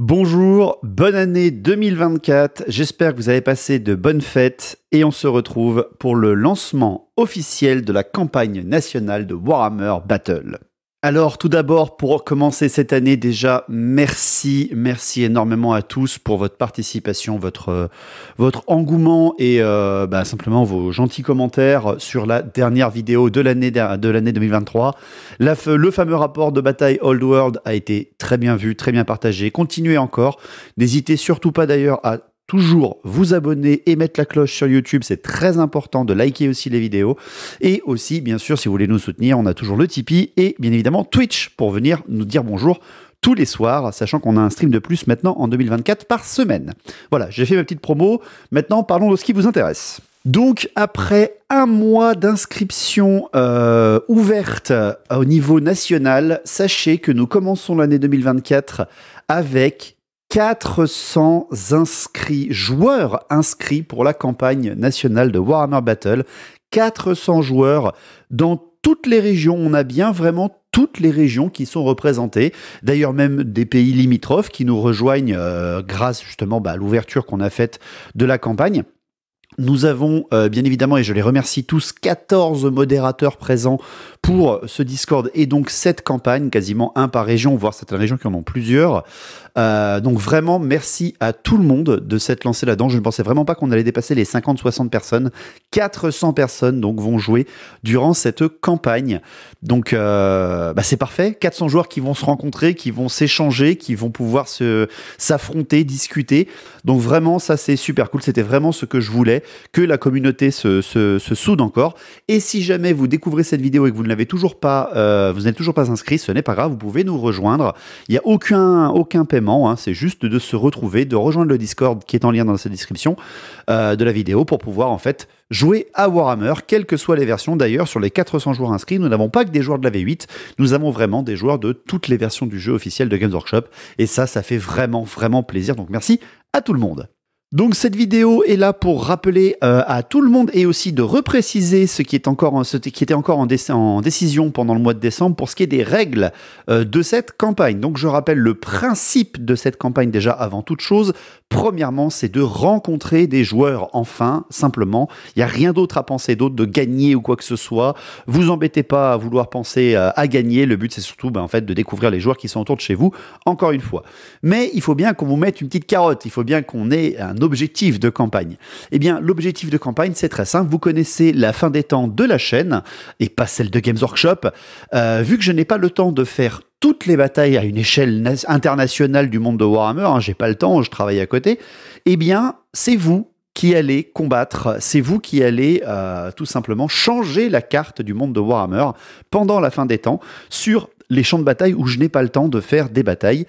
Bonjour, bonne année 2024, j'espère que vous avez passé de bonnes fêtes et on se retrouve pour le lancement officiel de la campagne nationale de Warhammer Battle. Alors tout d'abord, pour commencer cette année déjà, merci, merci énormément à tous pour votre participation, votre, euh, votre engouement et euh, bah, simplement vos gentils commentaires sur la dernière vidéo de l'année de 2023. le fameux rapport de bataille Old World a été très bien vu, très bien partagé. Continuez encore. N'hésitez surtout pas d'ailleurs à toujours vous abonner et mettre la cloche sur YouTube. C'est très important de liker aussi les vidéos. Et aussi, bien sûr, si vous voulez nous soutenir, on a toujours le Tipeee et bien évidemment Twitch pour venir nous dire bonjour tous les soirs, sachant qu'on a un stream de plus maintenant en 2024 par semaine. Voilà, j'ai fait ma petite promo. Maintenant, parlons de ce qui vous intéresse. Donc, après un mois d'inscription euh, ouverte euh, au niveau national, sachez que nous commençons l'année 2024 avec 400 inscrits, joueurs inscrits pour la campagne nationale de Warhammer Battle. 400 joueurs dans toutes les régions. On a bien vraiment toutes les régions qui sont représentées. D'ailleurs, même des pays limitrophes qui nous rejoignent euh, grâce justement bah, à l'ouverture qu'on a faite de la campagne. Nous avons euh, bien évidemment, et je les remercie tous, 14 modérateurs présents pour ce Discord et donc cette campagne, quasiment un par région, voire certaines régions qui en ont plusieurs. Euh, donc vraiment, merci à tout le monde de s'être lancé là-dedans. Je ne pensais vraiment pas qu'on allait dépasser les 50-60 personnes. 400 personnes donc vont jouer durant cette campagne. Donc euh, bah, c'est parfait. 400 joueurs qui vont se rencontrer, qui vont s'échanger, qui vont pouvoir se s'affronter, discuter. Donc vraiment, ça c'est super cool. C'était vraiment ce que je voulais que la communauté se, soude encore. Et si jamais vous découvrez cette vidéo et que vous ne l'avez toujours pas, euh, vous n'êtes toujours pas inscrit, ce n'est pas grave, vous pouvez nous rejoindre. Il n'y a aucun, aucun paiement, hein. c'est juste de se retrouver, de rejoindre le Discord qui est en lien dans cette description euh, de la vidéo pour pouvoir en fait jouer à Warhammer, quelles que soient les versions. D'ailleurs, sur les 400 joueurs inscrits, nous n'avons pas que des joueurs de la V8, nous avons vraiment des joueurs de toutes les versions du jeu officiel de Games Workshop. Et ça, ça fait vraiment, vraiment plaisir. Donc merci à tout le monde. Donc cette vidéo est là pour rappeler euh, à tout le monde et aussi de repréciser ce qui, est encore, ce qui était encore en, en, décision pendant le mois de décembre pour ce qui est des règles euh, de cette campagne. Donc je rappelle le principe de cette campagne déjà avant toute chose. Premièrement, c'est de rencontrer des joueurs enfin, simplement. Il n'y a rien d'autre à penser d'autre, de gagner ou quoi que ce soit. Vous embêtez pas à vouloir penser euh, à gagner. Le but c'est surtout ben, en fait de découvrir les joueurs qui sont autour de chez vous, encore une fois. Mais il faut bien qu'on vous mette une petite carotte, il faut bien qu'on ait un objectif de campagne Eh bien, l'objectif de campagne, c'est très simple. Vous connaissez la fin des temps de la chaîne et pas celle de Games Workshop. Euh, vu que je n'ai pas le temps de faire toutes les batailles à une échelle internationale du monde de Warhammer, hein, j'ai pas le temps, je travaille à côté, eh bien, c'est vous qui allez combattre, c'est vous qui allez euh, tout simplement changer la carte du monde de Warhammer pendant la fin des temps sur les champs de bataille où je n'ai pas le temps de faire des batailles.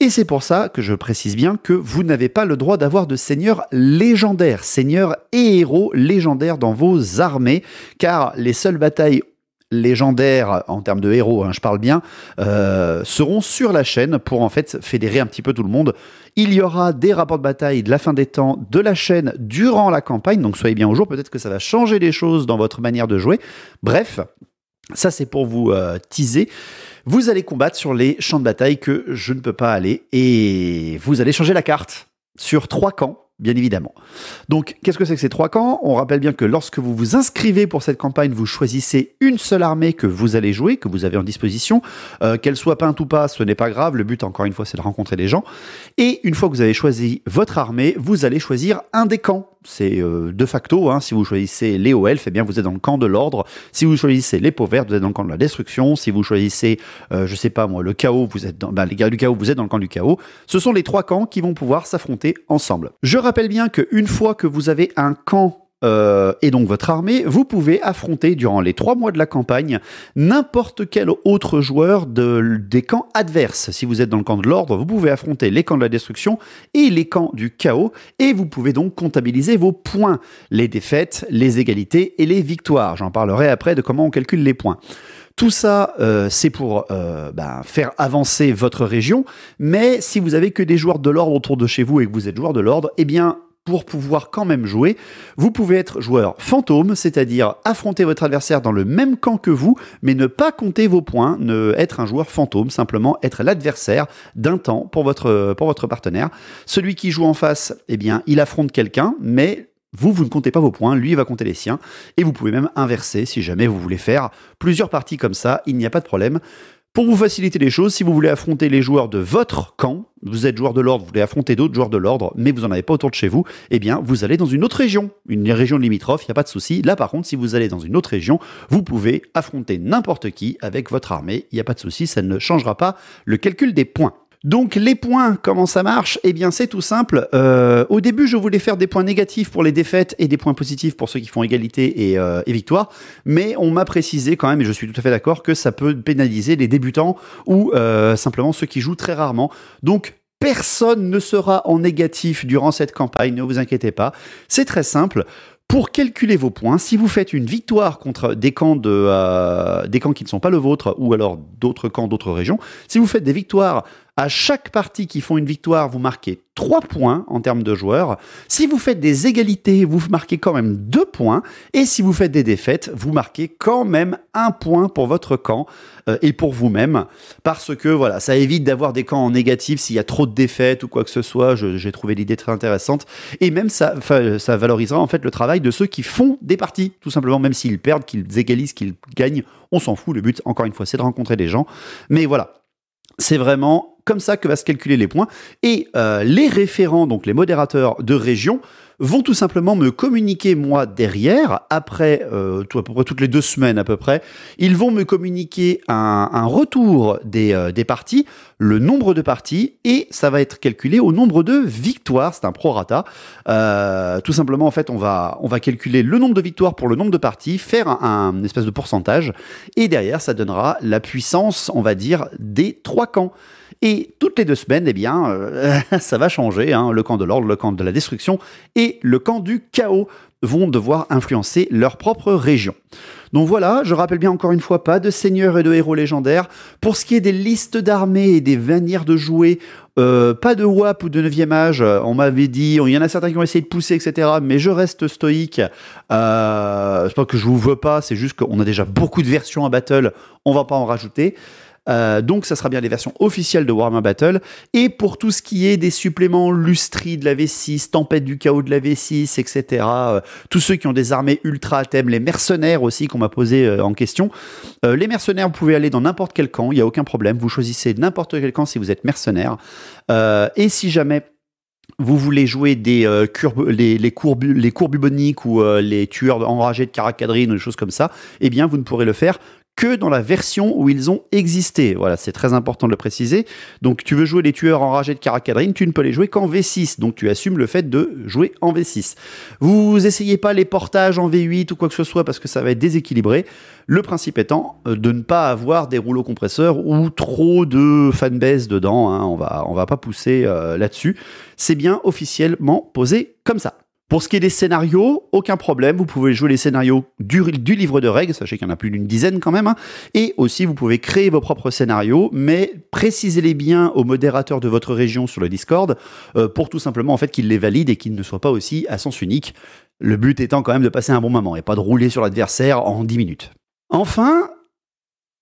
Et c'est pour ça que je précise bien que vous n'avez pas le droit d'avoir de seigneurs légendaires, seigneurs et héros légendaires dans vos armées, car les seules batailles légendaires en termes de héros, hein, je parle bien, euh, seront sur la chaîne pour en fait fédérer un petit peu tout le monde. Il y aura des rapports de bataille de la fin des temps de la chaîne durant la campagne, donc soyez bien au jour, peut-être que ça va changer les choses dans votre manière de jouer. Bref, ça, c'est pour vous euh, teaser. Vous allez combattre sur les champs de bataille que je ne peux pas aller et vous allez changer la carte sur trois camps, bien évidemment. Donc, qu'est-ce que c'est que ces trois camps On rappelle bien que lorsque vous vous inscrivez pour cette campagne, vous choisissez une seule armée que vous allez jouer, que vous avez en disposition. Euh, qu'elle soit peinte ou pas, ce n'est pas grave. Le but, encore une fois, c'est de rencontrer des gens. Et une fois que vous avez choisi votre armée, vous allez choisir un des camps c'est euh, de facto. Hein, si vous choisissez les hauts elfes, eh bien vous êtes dans le camp de l'ordre. Si vous choisissez les pauvres, vous êtes dans le camp de la destruction. Si vous choisissez, je euh, je sais pas moi, le chaos, vous êtes dans ben, les du chaos, vous êtes dans le camp du chaos. Ce sont les trois camps qui vont pouvoir s'affronter ensemble. Je rappelle bien que une fois que vous avez un camp euh, et donc votre armée, vous pouvez affronter durant les trois mois de la campagne n'importe quel autre joueur des camps adverses. Si vous êtes dans le camp de l'ordre, vous pouvez affronter les camps de la destruction et les camps du chaos, et vous pouvez donc comptabiliser vos points, les défaites, les égalités et les victoires. J'en parlerai après de comment on calcule les points. Tout ça, euh, c'est pour euh, ben, faire avancer votre région. Mais si vous avez que des joueurs de l'ordre autour de chez vous et que vous êtes joueur de l'ordre, eh bien, pour pouvoir quand même jouer. Vous pouvez être joueur fantôme, c'est-à-dire affronter votre adversaire dans le même camp que vous, mais ne pas compter vos points, ne être un joueur fantôme, simplement être l'adversaire d'un temps pour votre, pour votre partenaire. Celui qui joue en face, eh bien, il affronte quelqu'un, mais vous, vous ne comptez pas vos points, lui va compter les siens, et vous pouvez même inverser si jamais vous voulez faire plusieurs parties comme ça, il n'y a pas de problème. Pour vous faciliter les choses, si vous voulez affronter les joueurs de votre camp, vous êtes joueur de l'ordre, vous voulez affronter d'autres joueurs de l'ordre, mais vous n'en avez pas autour de chez vous, eh bien, vous allez dans une autre région, une région limitrophe, il n'y a pas de souci. Là, par contre, si vous allez dans une autre région, vous pouvez affronter n'importe qui avec votre armée, il n'y a pas de souci, ça ne changera pas le calcul des points. Donc les points, comment ça marche Eh bien c'est tout simple. Euh, au début, je voulais faire des points négatifs pour les défaites et des points positifs pour ceux qui font égalité euh, et, victoire, mais on m'a précisé quand même, et je suis tout à fait d'accord, que ça peut pénaliser les débutants ou euh, simplement ceux qui jouent très rarement. Donc personne ne sera en négatif durant cette campagne, ne vous inquiétez pas. C'est très simple. Pour calculer vos points, si vous faites une victoire contre des camps, de, des camps qui ne sont pas le vôtre ou alors d'autres camps d'autres régions, si vous faites des victoires à chaque partie qui font une victoire, vous marquez 3 points en termes de joueurs. Si vous faites des égalités, vous marquez quand même 2 points. Et si vous faites des défaites, vous marquez quand même un point pour votre camp euh, et pour vous-même. Parce que voilà, ça évite d'avoir des camps en négatif s'il y a trop de défaites ou quoi que ce soit. J'ai trouvé l'idée très intéressante. Et même ça, ça valorisera en fait le travail de ceux qui font des parties. Tout simplement, même s'ils perdent, qu'ils égalisent, qu'ils gagnent, on s'en fout. Le but, encore une fois, c'est de rencontrer des gens. Mais voilà, c'est vraiment comme ça que va se calculer les points. Et euh, les référents, donc les modérateurs de région, vont tout simplement me communiquer, moi, derrière, après, euh, toutes les deux semaines à peu près, ils vont me communiquer un, retour euh, des, parties, le nombre de parties, et ça va être calculé au nombre de victoires. C'est un prorata. rata. Euh, tout simplement, en fait, on va, on va calculer le nombre de victoires pour le nombre de parties, faire un, un espèce de pourcentage, et derrière, ça donnera la puissance, on va dire, des trois camps. Et toutes les deux semaines, eh bien, euh, ça va changer. Hein. Le camp de l'ordre, le camp de la destruction et le camp du chaos vont devoir influencer leur propre région. Donc voilà, je rappelle bien encore une fois pas de seigneurs et de héros légendaires. Pour ce qui est des listes d'armées et des manières de jouer, euh, pas de WAP ou de 9 âge, euh, on m'avait dit, il y en a certains qui ont essayé de pousser, etc. Mais je reste stoïque. c'est pas que je vous veux pas, c'est juste qu'on a déjà beaucoup de versions à Battle, on va pas en rajouter. Euh, donc, ça sera bien les versions officielles de Warhammer Battle. Et pour tout ce qui est des suppléments Lustri de la V6, Tempête du Chaos de la V6, etc., euh, tous ceux qui ont des armées ultra à thème, les mercenaires aussi qu'on m'a posé euh, en question. les mercenaires, vous pouvez aller dans n'importe quel camp, il n'y a aucun problème. Vous choisissez n'importe quel camp si vous êtes mercenaire. et si jamais vous voulez jouer des les, les, courbes, les buboniques ou les tueurs enragés de caracadrine ou des choses comme ça, eh bien, vous ne pourrez le faire que dans la version où ils ont existé. Voilà, c'est très important de le préciser. Donc, tu veux jouer les tueurs enragés de Caracadrine, tu ne peux les jouer qu'en V6. Donc, tu assumes le fait de jouer en V6. Vous essayez pas les portages en V8 ou quoi que ce soit parce que ça va être déséquilibré. Le principe étant euh, de ne pas avoir des rouleaux compresseurs ou trop de fanbase dedans. Hein. On va, on va pas pousser euh, là-dessus. C'est bien officiellement posé comme ça. Pour ce qui est des scénarios, aucun problème, vous pouvez jouer les scénarios du, livre de règles, sachez qu'il y en a plus d'une dizaine quand même, hein. et aussi vous pouvez créer vos propres scénarios, mais précisez-les bien au modérateur de votre région sur le Discord euh, pour tout simplement en fait qu'il les valide et qu'ils ne soient pas aussi à sens unique. Le but étant quand même de passer un bon moment et pas de rouler sur l'adversaire en 10 minutes. Enfin,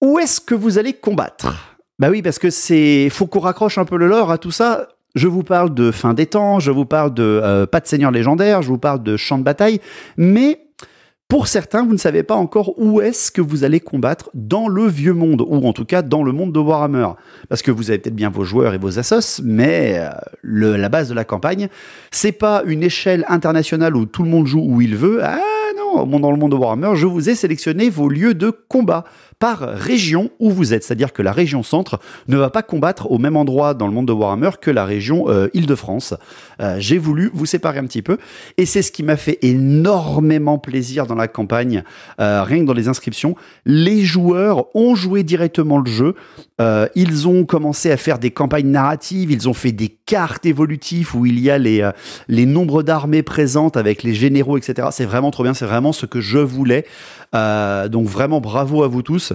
où est-ce que vous allez combattre bah oui, parce que c'est faut qu'on raccroche un peu le lore à tout ça je vous parle de fin des temps, je vous parle de euh, pas de seigneur légendaire, je vous parle de champ de bataille, mais pour certains, vous ne savez pas encore où est-ce que vous allez combattre dans le vieux monde, ou en tout cas dans le monde de Warhammer. Parce que vous avez peut-être bien vos joueurs et vos assos, mais euh, la base de la campagne, c'est pas une échelle internationale où tout le monde joue où il veut. Ah non, dans le monde de Warhammer, je vous ai sélectionné vos lieux de combat par région où vous êtes. C'est-à-dire que la région centre ne va pas combattre au même endroit dans le monde de Warhammer que la région euh, Île-de-France. Euh, j'ai voulu vous séparer un petit peu. Et c'est ce qui m'a fait énormément plaisir dans la campagne, euh, rien que dans les inscriptions. Les joueurs ont joué directement le jeu. ils ont commencé à faire des campagnes narratives, ils ont fait des cartes évolutives où il y a les, les nombres d'armées présentes avec les généraux, etc. C'est vraiment trop bien, c'est vraiment ce que je voulais. donc vraiment bravo à vous tous.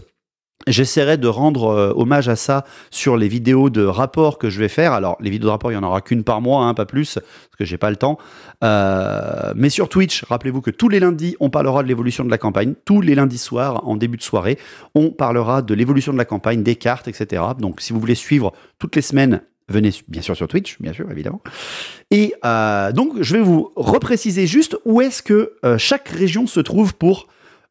J'essaierai de rendre euh, hommage à ça sur les vidéos de rapport que je vais faire. Alors, les vidéos de rapport, il n'y en aura qu'une par mois, hein, pas plus, parce que j'ai pas le temps. Euh, mais sur Twitch, rappelez-vous que tous les lundis, on parlera de l'évolution de la campagne. Tous les lundis soirs, en début de soirée, on parlera de l'évolution de la campagne, des cartes, etc. Donc, si vous voulez suivre toutes les semaines venez bien sûr sur Twitch, bien sûr, évidemment. Et euh, donc, je vais vous repréciser juste où est-ce que chaque région se trouve pour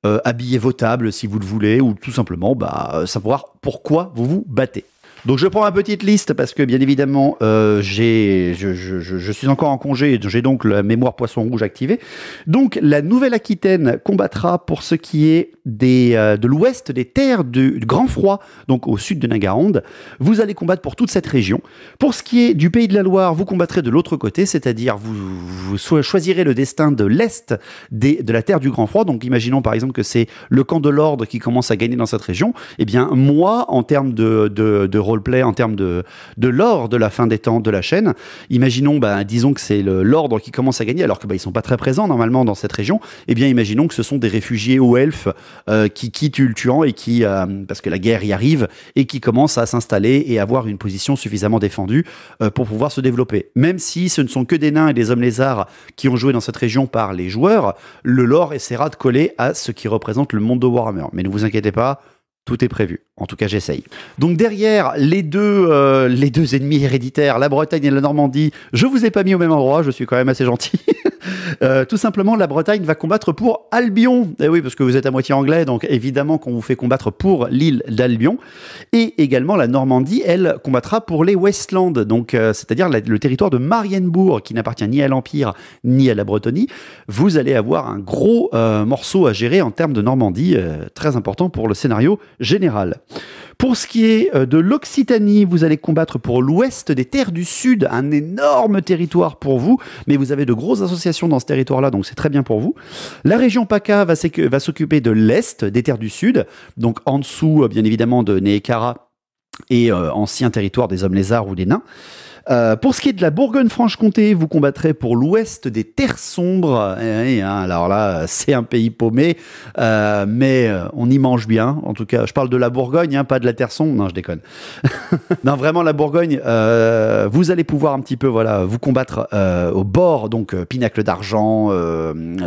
euh, habiller vos tables si vous le voulez, ou tout simplement bah, euh, savoir pourquoi vous vous battez. Donc je prends ma petite liste parce que bien évidemment euh, j'ai, je, suis encore en congé, j'ai donc la mémoire poisson rouge activée. Donc la Nouvelle-Aquitaine combattra pour ce qui est des, euh, de l'ouest des terres du, Grand Froid, donc au sud de Nagaronde. Vous allez combattre pour toute cette région. Pour ce qui est du Pays de la Loire, vous combattrez de l'autre côté, c'est-à-dire vous, choisirez le destin de l'est des, de la terre du Grand Froid. Donc imaginons par exemple que c'est le camp de l'ordre qui commence à gagner dans cette région. Eh bien moi, en termes de, de, de roleplay en termes de, de l'or de la fin des temps de la chaîne. Imaginons, bah, disons que c'est l'ordre qui commence à gagner, alors qu'ils bah, ne sont pas très présents normalement dans cette région. et eh bien, imaginons que ce sont des réfugiés ou elfes euh, qui quittent Ultuan et qui, euh, parce que la guerre y arrive, et qui commencent à s'installer et avoir une position suffisamment défendue euh, pour pouvoir se développer. Même si ce ne sont que des nains et des hommes lézards qui ont joué dans cette région par les joueurs, le lore essaiera de coller à ce qui représente le monde de Warhammer. Mais ne vous inquiétez pas, tout est prévu. En tout cas, j'essaye. Donc derrière les deux, euh, les deux ennemis héréditaires, la Bretagne et la Normandie, je vous ai pas mis au même endroit. Je suis quand même assez gentil. Euh, tout simplement, la Bretagne va combattre pour Albion. Et eh oui, parce que vous êtes à moitié anglais, donc évidemment qu'on vous fait combattre pour l'île d'Albion. Et également, la Normandie, elle, combattra pour les Westlands, donc euh, c'est-à-dire le territoire de Marienbourg, qui n'appartient ni à l'Empire ni à la Bretonie. Vous allez avoir un gros euh, morceau à gérer en termes de Normandie, très important pour le scénario général. Pour ce qui est euh, de l'Occitanie, vous allez combattre pour l'ouest des terres du sud, un énorme territoire pour vous, mais vous avez de grosses associations dans ce territoire-là, donc c'est très bien pour vous. La région PACA va s'occuper de l'est des terres du sud, donc en dessous, euh, bien évidemment, de Neekara et euh, ancien territoire des hommes lézards ou des nains. Euh, pour ce qui est de la Bourgogne-Franche-Comté, vous combattrez pour l'ouest des terres sombres. Eh hein, alors là, euh, c'est un pays paumé, euh, mais on y mange bien. En tout cas, je parle de la Bourgogne, hein, pas de la terre sombre. Non, je déconne. non, vraiment, la Bourgogne, vous allez pouvoir un petit peu voilà, vous combattre au bord, donc pinacle d'argent,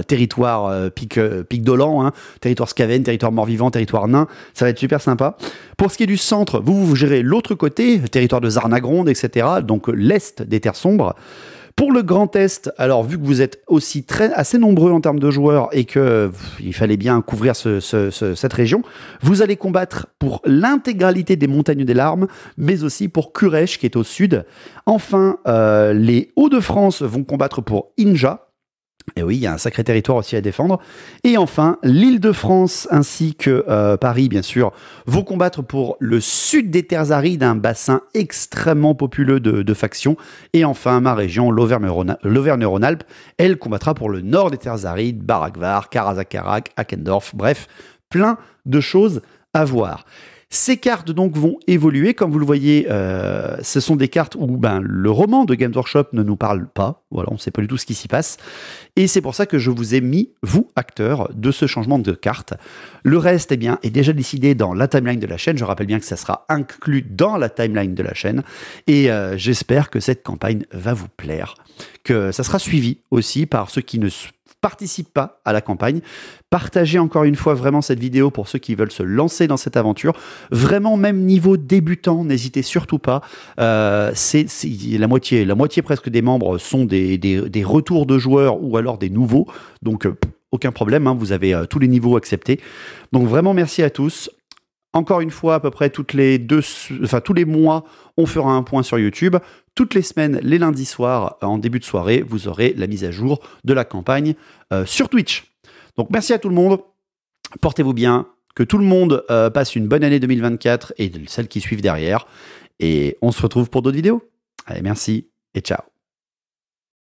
territoire pic, pic d'Olan, hein, territoire scaven, territoire mort-vivant, territoire nain. Ça va être super sympa. Pour ce qui est du centre, vous, vous gérez l'autre côté, territoire de Zarnagronde, etc. Donc, l'est des terres sombres. Pour le Grand Est, alors vu que vous êtes aussi très, assez nombreux en termes de joueurs et que il fallait bien couvrir cette région, vous allez combattre pour l'intégralité des montagnes des larmes, mais aussi pour Kurech qui est au sud. Enfin, euh, les Hauts-de-France vont combattre pour Inja, et oui, il y a un sacré territoire aussi à défendre. Et enfin, l'île de France ainsi que euh, Paris, bien sûr, vont combattre pour le sud des terres arides, un bassin extrêmement populeux de, factions. Et enfin, ma région, l'Auvergne-Rhône-Alpes, elle combattra pour le nord des terres arides, Barakvar, Karazakarak, Hackendorf, bref, plein de choses à voir. Ces cartes donc vont évoluer, comme vous le voyez, euh, ce sont des cartes où ben, le roman de Games Workshop ne nous parle pas, voilà, on ne sait pas du tout ce qui s'y passe, et c'est pour ça que je vous ai mis, vous, acteurs, de ce changement de carte. Le reste, eh bien, est déjà décidé dans la timeline de la chaîne, je rappelle bien que ça sera inclus dans la timeline de la chaîne, et euh, j'espère que cette campagne va vous plaire, que ça sera suivi aussi par ceux qui ne participe pas à la campagne. Partagez encore une fois vraiment cette vidéo pour ceux qui veulent se lancer dans cette aventure. Vraiment, même niveau débutant, n'hésitez surtout pas. Euh, c'est la moitié, la moitié presque des membres sont des, retours de joueurs ou alors des nouveaux. Donc, euh, aucun problème, hein, vous avez euh, tous les niveaux acceptés. Donc, vraiment, merci à tous. Encore une fois, à peu près toutes les deux, enfin, tous les mois, on fera un point sur YouTube. Toutes les semaines, les lundis soirs, euh, en début de soirée, vous aurez la mise à jour de la campagne euh, sur Twitch. Donc merci à tout le monde. Portez-vous bien. Que tout le monde euh, passe une bonne année 2024 et celles qui suivent derrière. Et on se retrouve pour d'autres vidéos. Allez, merci et ciao.